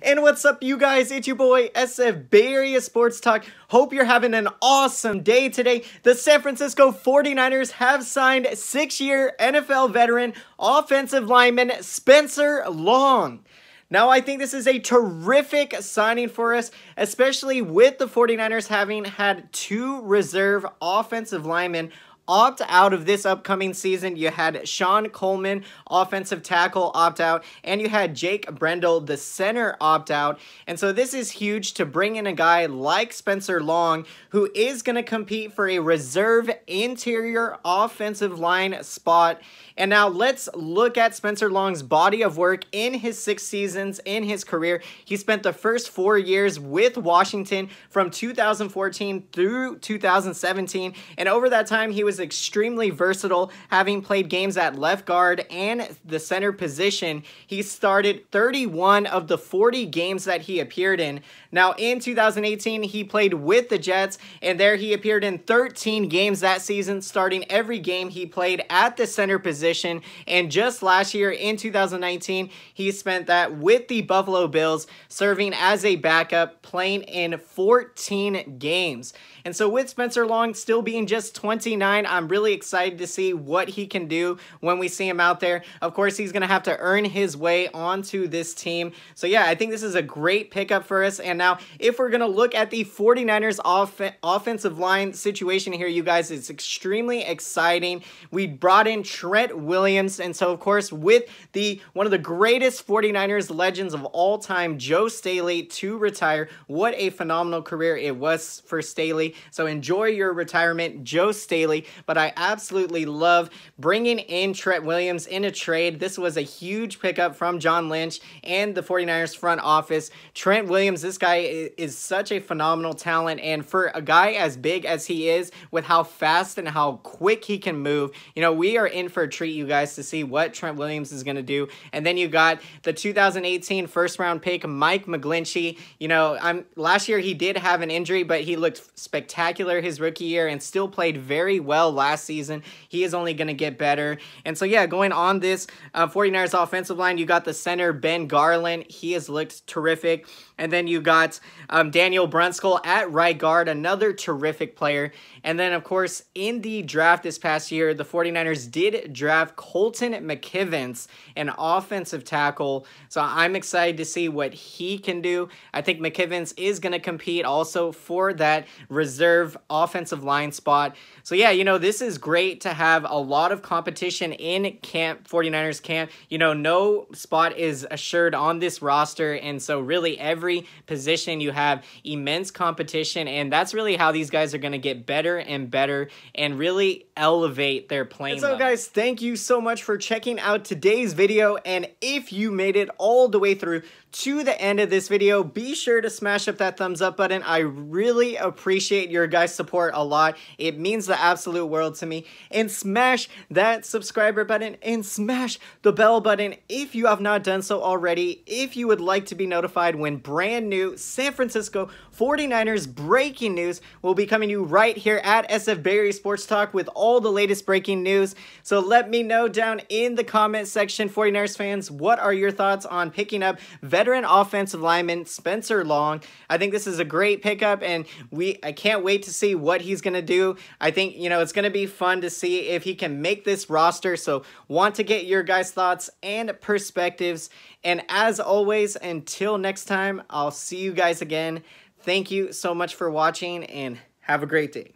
And what's up, you guys? It's your boy, SF Bay Area Sports Talk. Hope you're having an awesome day today. The San Francisco 49ers have signed six-year NFL veteran offensive lineman Spencer Long. Now, I think this is a terrific signing for us, especially with the 49ers having had two reserve offensive linemen opt out of this upcoming season. You had Sean Coleman, offensive tackle, opt out, and you had Jake Brendel, the center, opt out. And so this is huge to bring in a guy like Spencer Long, who is going to compete for a reserve interior offensive line spot. And now let's look at Spencer Long's body of work in his six seasons in his career. He spent the first four years with Washington from 2014 through 2017. And over that time, he was was extremely versatile, having played games at left guard and the center position. He started 31 of the 40 games that he appeared in. Now, in 2018, he played with the Jets, and there he appeared in 13 games that season, starting every game he played at the center position. And just last year, in 2019, he spent that with the Buffalo Bills, serving as a backup, playing in 14 games. And so, with Spencer Long still being just 29, I'm really excited to see what he can do when we see him out there. Of course, he's going to have to earn his way onto this team. So yeah, I think this is a great pickup for us. And now if we're going to look at the 49ers off offensive line situation here, you guys, it's extremely exciting. We brought in Trent Williams. And so of course, with the one of the greatest 49ers legends of all time, Joe Staley to retire. What a phenomenal career it was for Staley. So enjoy your retirement, Joe Staley but I absolutely love bringing in Trent Williams in a trade. This was a huge pickup from John Lynch and the 49ers front office. Trent Williams, this guy is such a phenomenal talent, and for a guy as big as he is, with how fast and how quick he can move, you know, we are in for a treat, you guys, to see what Trent Williams is going to do. And then you got the 2018 first round pick, Mike McGlinchey. You know, I'm last year he did have an injury, but he looked spectacular his rookie year and still played very well well last season. He is only going to get better. And so, yeah, going on this uh, 49ers offensive line, you got the center, Ben Garland. He has looked terrific. And then you got um, Daniel Brunskill at right guard, another terrific player. And then, of course, in the draft this past year, the 49ers did draft Colton McKivens, an offensive tackle. So I'm excited to see what he can do. I think McKivens is going to compete also for that reserve offensive line spot. So, yeah, you know, know, this is great to have a lot of competition in camp, 49ers camp. You know, no spot is assured on this roster. And so, really, every position you have immense competition. And that's really how these guys are going to get better and better and really elevate their playing. And so, level. guys, thank you so much for checking out today's video. And if you made it all the way through to the end of this video, be sure to smash up that thumbs up button. I really appreciate your guys' support a lot. It means the absolute absolute world to me. And smash that subscriber button and smash the bell button if you have not done so already. If you would like to be notified when brand new San Francisco 49ers breaking news will be coming to you right here at SF Barry Sports Talk with all the latest breaking news. So let me know down in the comment section, 49ers fans, what are your thoughts on picking up veteran offensive lineman Spencer Long? I think this is a great pickup and we I can't wait to see what he's going to do. I think, you know, it's it's going to be fun to see if he can make this roster. So, want to get your guys' thoughts and perspectives. And as always, until next time, I'll see you guys again. Thank you so much for watching and have a great day.